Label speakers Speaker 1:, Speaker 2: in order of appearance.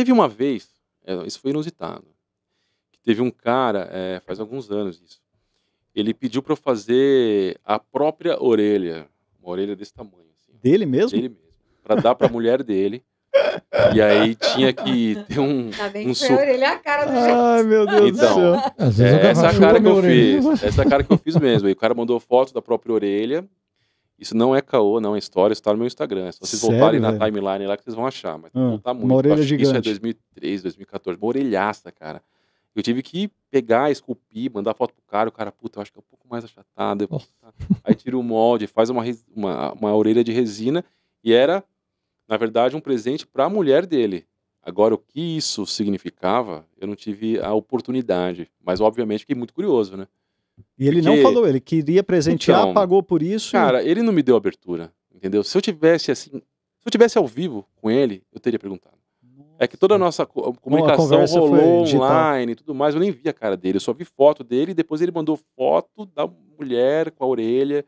Speaker 1: Teve uma vez, é, isso foi inusitado, que teve um cara, é, faz alguns anos isso, ele pediu para eu fazer a própria orelha, uma orelha desse tamanho. Assim, dele mesmo? Dele mesmo. Para dar para a mulher dele. E aí tinha que ter um. Tá um a orelha a cara do Ai, meu Deus então, do céu. É, essa cara que eu orelha. fiz. Essa cara que eu fiz mesmo. E o cara mandou foto da própria orelha isso não é caô, não é história, isso no é meu Instagram. É Se vocês Sério, voltarem na timeline lá que vocês vão achar, mas não ah, voltar muito. orelha gigante. Isso é 2003, 2014, uma orelhaça, cara. Eu tive que pegar, esculpir, mandar foto pro cara, o cara, puta, eu acho que é um pouco mais achatado. Aí tira o molde, faz uma, uma, uma orelha de resina e era, na verdade, um presente para a mulher dele. Agora, o que isso significava, eu não tive a oportunidade, mas obviamente fiquei muito curioso, né? E ele Porque... não falou, ele queria presentear, então, pagou por isso. Cara, ele não me deu abertura, entendeu? Se eu tivesse assim, se eu tivesse ao vivo com ele, eu teria perguntado. É que toda a nossa comunicação Bom, a rolou online e tudo mais, eu nem vi a cara dele, eu só vi foto dele e depois ele mandou foto da mulher com a orelha